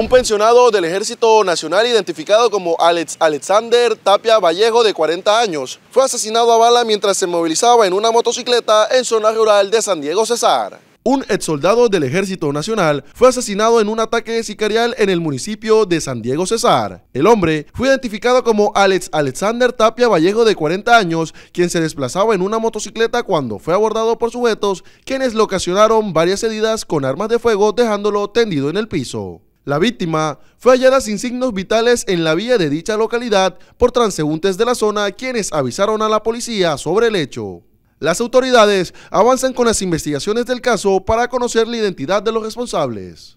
Un pensionado del Ejército Nacional identificado como Alex Alexander Tapia Vallejo de 40 años fue asesinado a bala mientras se movilizaba en una motocicleta en zona rural de San Diego Cesar. Un ex soldado del Ejército Nacional fue asesinado en un ataque sicarial en el municipio de San Diego Cesar. El hombre fue identificado como Alex Alexander Tapia Vallejo de 40 años, quien se desplazaba en una motocicleta cuando fue abordado por sujetos, quienes le ocasionaron varias heridas con armas de fuego dejándolo tendido en el piso. La víctima fue hallada sin signos vitales en la vía de dicha localidad por transeúntes de la zona quienes avisaron a la policía sobre el hecho. Las autoridades avanzan con las investigaciones del caso para conocer la identidad de los responsables.